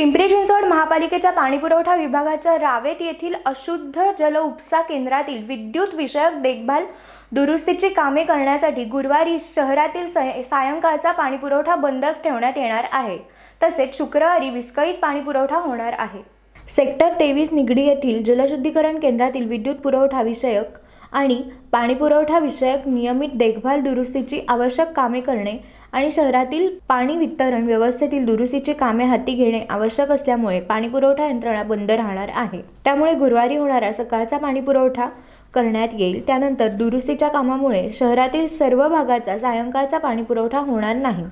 पिंपरी चिंचवड महापालिकेच्या पाणीपुरवठा विभागाच्या रावेत येथील अशुद्ध जल उपसा केंद्रातील विद्युत विषयक देखभाल दुरुस्तीची कामे करण्यासाठी गुरुवारी शहरातील सायंकाळचा पाणीपुरवठा बंद ठेवण्यात येणार आहे तसेच शुक्रवारी विस्कळीत पाणीपुरवठा होणार आहे सेक्टर तेवीस निगडी येथील जलशुद्धीकरण केंद्रातील विद्युत पुरवठा विषयक आणि पाणीपुरवठा विषयक नियमित देखभाल दुरुस्तीची आवश्यक कामे करणे आणि शहरातील पाणी वितरण व्यवस्थेतील दुरुस्तीची कामे हाती घेणे आवश्यक असल्यामुळे पाणीपुरवठा यंत्रणा बंद राहणार आहे त्यामुळे गुरुवारी होणारा सकाळचा पाणीपुरवठा करण्यात येईल त्यानंतर दुरुस्तीच्या कामामुळे शहरातील सर्व भागाचा सायंकाळचा पाणीपुरवठा होणार नाही